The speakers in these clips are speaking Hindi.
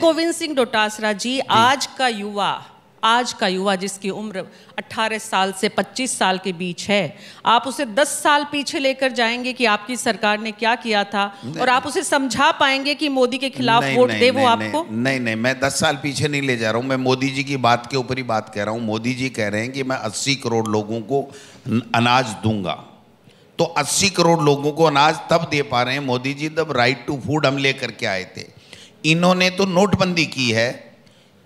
गोविंद सिंह डोटासरा जी आज का युवा आज का युवा जिसकी उम्र 18 साल से 25 साल के बीच है आप उसे 10 साल पीछे लेकर जाएंगे कि आपकी सरकार ने क्या किया था और आप उसे समझा पाएंगे कि मोदी के खिलाफ वोट दे वो आपको नहीं नहीं मैं 10 साल पीछे नहीं ले जा रहा हूँ मैं मोदी जी की बात के ऊपर ही बात कह रहा हूँ मोदी जी कह रहे हैं कि मैं अस्सी करोड़ लोगों को अनाज दूंगा तो अस्सी करोड़ लोगों को अनाज तब दे पा रहे हैं मोदी जी तब राइट टू फूड हम लेकर के आए थे इन्होंने तो नोटबंदी की है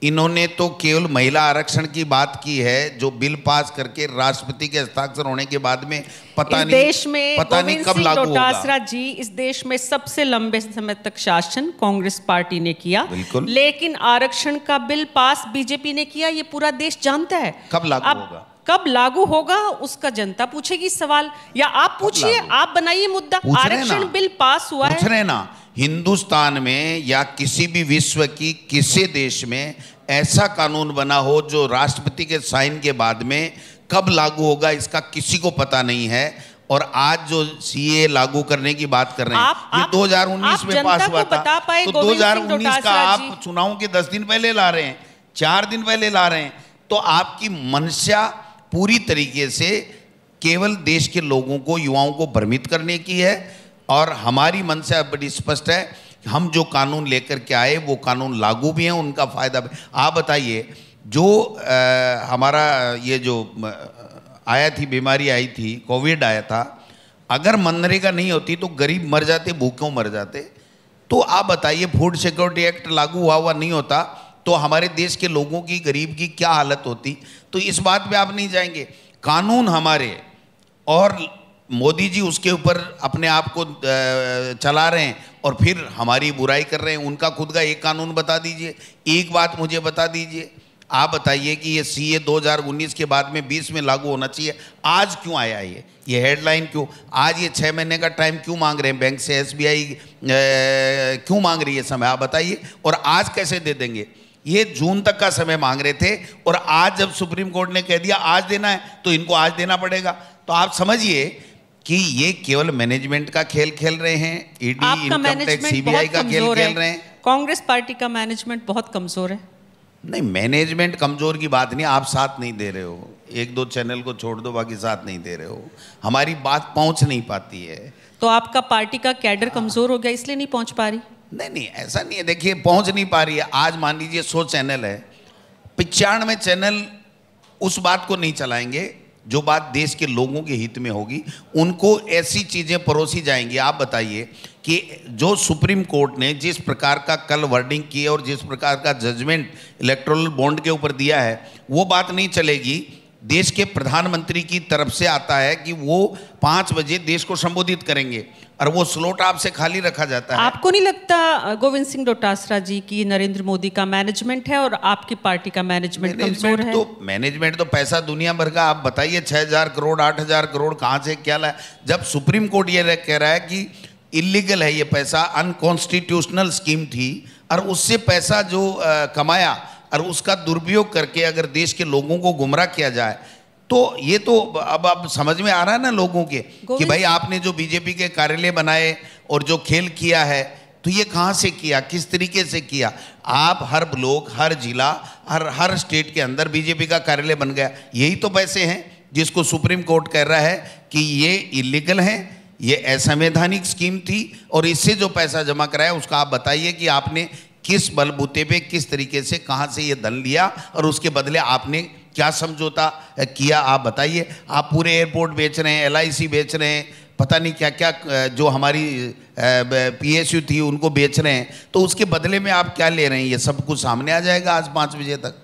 इन्होंने तो केवल महिला आरक्षण की बात की है जो बिल पास करके राष्ट्रपति के हस्ताक्षर होने के बाद में पता नहीं देश में पता नहीं कब लागू होगा जी इस देश में सबसे लंबे समय तक शासन कांग्रेस पार्टी ने किया बिल्कुल लेकिन आरक्षण का बिल पास बीजेपी ने किया ये पूरा देश जानता है कब लागू होगा कब लागू होगा उसका जनता पूछेगी सवाल या आप पूछिए आप बनाइए मुद्दा आरक्षण बिल पास हुआ है ना हिंदुस्तान में या किसी भी विश्व की किसी देश में ऐसा कानून बना हो जो राष्ट्रपति के साइन के बाद में कब लागू होगा इसका किसी को पता नहीं है और आज जो सीए लागू करने की बात कर रहे हैं दो ये 2019 में पास हुआ था तो 2019 का आप चुनाव के दस दिन पहले ला रहे हैं चार दिन पहले ला रहे हैं तो आपकी मंशा पूरी तरीके से केवल देश के लोगों को युवाओं को भ्रमित करने की है और हमारी मनसा बड़ी स्पष्ट है हम जो कानून लेकर के आए वो कानून लागू भी हैं उनका फ़ायदा भी आप बताइए जो आ, हमारा ये जो आया थी बीमारी आई थी कोविड आया था अगर मनरेगा नहीं होती तो गरीब मर जाते भूखों मर जाते तो आप बताइए फूड सिक्योरिटी एक्ट लागू हुआ हुआ नहीं होता तो हमारे देश के लोगों की गरीब की क्या हालत होती तो इस बात पे आप नहीं जाएंगे कानून हमारे और मोदी जी उसके ऊपर अपने आप को चला रहे हैं और फिर हमारी बुराई कर रहे हैं उनका खुद का एक कानून बता दीजिए एक बात मुझे बता दीजिए आप बताइए कि ये सी ए दो के बाद में 20 में लागू होना चाहिए आज क्यों आया ये ये हेडलाइन क्यों आज ये छः महीने का टाइम क्यों मांग रहे हैं बैंक से एसबीआई क्यों मांग रही है समय आप बताइए और आज कैसे दे देंगे ये जून तक का समय मांग रहे थे और आज जब सुप्रीम कोर्ट ने कह दिया आज देना है तो इनको आज देना पड़ेगा तो आप समझिए कि ये केवल मैनेजमेंट का खेल खेल रहे हैं ईडी इनकम टैक्स सीबीआई का खेल खेल रहे हैं कांग्रेस पार्टी का मैनेजमेंट बहुत कमजोर है नहीं मैनेजमेंट कमजोर की बात नहीं आप साथ नहीं दे रहे हो एक दो चैनल को छोड़ दो बाकी साथ नहीं दे रहे हो हमारी बात पहुंच नहीं पाती है तो आपका पार्टी का कैडर हाँ। कमजोर हो गया इसलिए नहीं पहुंच पा रही नहीं नहीं ऐसा नहीं है देखिए पहुंच नहीं पा रही है आज मान लीजिए सौ चैनल है पिचानवे चैनल उस बात को नहीं चलाएंगे जो बात देश के लोगों के हित में होगी उनको ऐसी चीज़ें परोसी जाएंगी आप बताइए कि जो सुप्रीम कोर्ट ने जिस प्रकार का कल वर्डिंग की और जिस प्रकार का जजमेंट इलेक्ट्रोल बॉन्ड के ऊपर दिया है वो बात नहीं चलेगी देश के प्रधानमंत्री की तरफ से आता है कि वो पाँच बजे देश को संबोधित करेंगे और वो स्लोट आपसे खाली रखा जाता है आपको नहीं लगता गोविंद सिंह डोटासरा जी की नरेंद्र मोदी का मैनेजमेंट है और आपकी पार्टी का मैनेजमेंट कमजोर है तो मैनेजमेंट तो पैसा दुनिया भर का आप बताइए छह हजार करोड़ आठ हजार करोड़ कहाँ से क्या लाए जब सुप्रीम कोर्ट ये कह रहा है कि इलीगल है ये पैसा अनकॉन्स्टिट्यूशनल स्कीम थी और उससे पैसा जो आ, कमाया और उसका दुरुपयोग करके अगर देश के लोगों को गुमराह किया जाए तो ये तो अब आप समझ में आ रहा है ना लोगों के कि भाई आपने जो बीजेपी के कार्यालय बनाए और जो खेल किया है तो ये कहाँ से किया किस तरीके से किया आप हर ब्लॉक हर जिला हर हर स्टेट के अंदर बीजेपी का कार्यालय बन गया यही तो पैसे हैं जिसको सुप्रीम कोर्ट कह रहा है कि ये इलीगल है ये असंवैधानिक स्कीम थी और इससे जो पैसा जमा कराया उसका आप बताइए कि आपने किस बलबूते पे किस तरीके से कहाँ से ये धन लिया और उसके बदले आपने क्या समझौता किया आप बताइए आप पूरे एयरपोर्ट बेच रहे हैं एल बेच रहे हैं पता नहीं क्या क्या जो हमारी पीएसयू थी उनको बेच रहे हैं तो उसके बदले में आप क्या ले रहे हैं ये सब कुछ सामने आ जाएगा आज पाँच बजे तक